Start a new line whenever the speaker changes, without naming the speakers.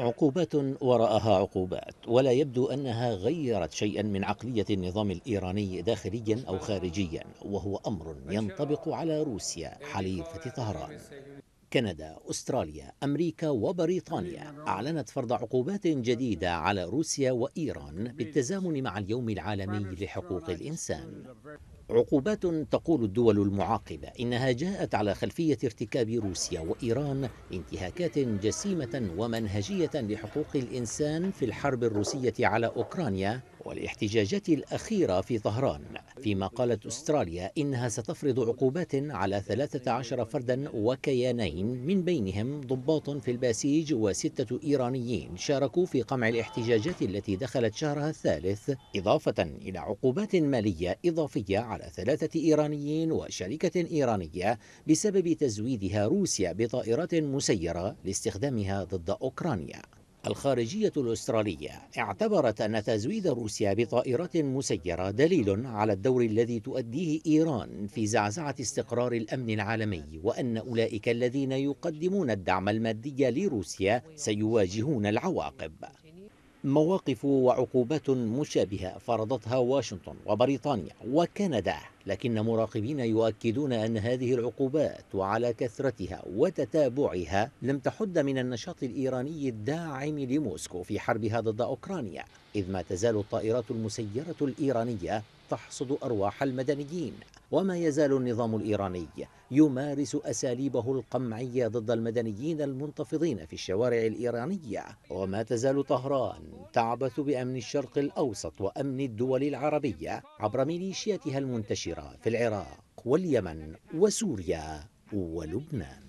عقوبات وراءها عقوبات ولا يبدو أنها غيرت شيئا من عقلية النظام الإيراني داخليا أو خارجيا وهو أمر ينطبق على روسيا حليفة طهران كندا أستراليا أمريكا وبريطانيا أعلنت فرض عقوبات جديدة على روسيا وإيران بالتزامن مع اليوم العالمي لحقوق الإنسان عقوبات تقول الدول المعاقبة إنها جاءت على خلفية ارتكاب روسيا وإيران انتهاكات جسيمة ومنهجية لحقوق الإنسان في الحرب الروسية على أوكرانيا والاحتجاجات الأخيرة في طهران فيما قالت أستراليا إنها ستفرض عقوبات على 13 فردا وكيانين من بينهم ضباط في الباسيج وستة إيرانيين شاركوا في قمع الاحتجاجات التي دخلت شهرها الثالث إضافة إلى عقوبات مالية إضافية على ثلاثة إيرانيين وشركة إيرانية بسبب تزويدها روسيا بطائرات مسيرة لاستخدامها ضد أوكرانيا الخارجية الأسترالية اعتبرت أن تزويد روسيا بطائرات مسيرة دليل على الدور الذي تؤديه إيران في زعزعة استقرار الأمن العالمي وأن أولئك الذين يقدمون الدعم المادي لروسيا سيواجهون العواقب مواقف وعقوبات مشابهة فرضتها واشنطن وبريطانيا وكندا لكن مراقبين يؤكدون أن هذه العقوبات وعلى كثرتها وتتابعها لم تحد من النشاط الإيراني الداعم لموسكو في حربها ضد أوكرانيا إذ ما تزال الطائرات المسيرة الإيرانية تحصد أرواح المدنيين وما يزال النظام الإيراني يمارس أساليبه القمعية ضد المدنيين المنتفضين في الشوارع الإيرانية وما تزال طهران تعبث بأمن الشرق الأوسط وأمن الدول العربية عبر ميليشياتها المنتشرة في العراق واليمن وسوريا ولبنان